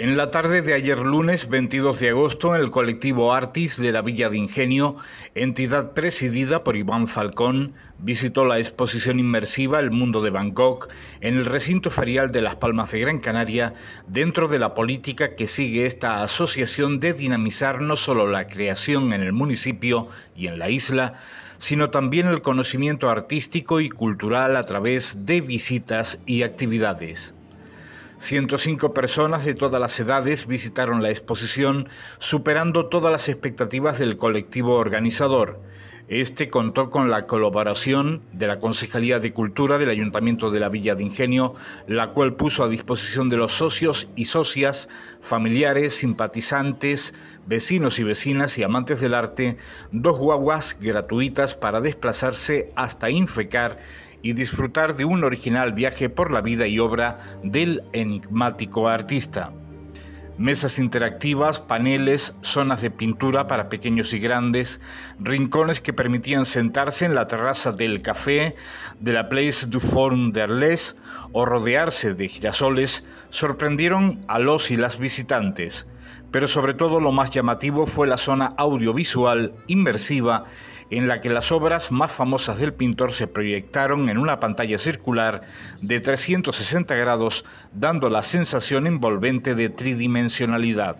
En la tarde de ayer lunes 22 de agosto, el colectivo Artis de la Villa de Ingenio, entidad presidida por Iván Falcón, visitó la exposición inmersiva El Mundo de Bangkok en el recinto ferial de Las Palmas de Gran Canaria, dentro de la política que sigue esta asociación de dinamizar no solo la creación en el municipio y en la isla, sino también el conocimiento artístico y cultural a través de visitas y actividades. 105 personas de todas las edades visitaron la exposición, superando todas las expectativas del colectivo organizador. Este contó con la colaboración de la Concejalía de Cultura del Ayuntamiento de la Villa de Ingenio, la cual puso a disposición de los socios y socias, familiares, simpatizantes, vecinos y vecinas y amantes del arte, dos guaguas gratuitas para desplazarse hasta Infecar y disfrutar de un original viaje por la vida y obra del enigmático artista. Mesas interactivas, paneles, zonas de pintura para pequeños y grandes, rincones que permitían sentarse en la terraza del café, de la Place du Forum d'Arles o rodearse de girasoles, sorprendieron a los y las visitantes pero sobre todo lo más llamativo fue la zona audiovisual inmersiva en la que las obras más famosas del pintor se proyectaron en una pantalla circular de 360 grados, dando la sensación envolvente de tridimensionalidad.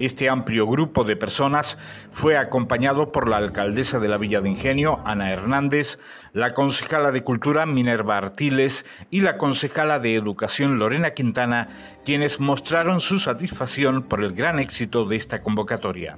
Este amplio grupo de personas fue acompañado por la alcaldesa de la Villa de Ingenio, Ana Hernández, la concejala de Cultura, Minerva Artiles, y la concejala de Educación, Lorena Quintana, quienes mostraron su satisfacción por el gran éxito de esta convocatoria.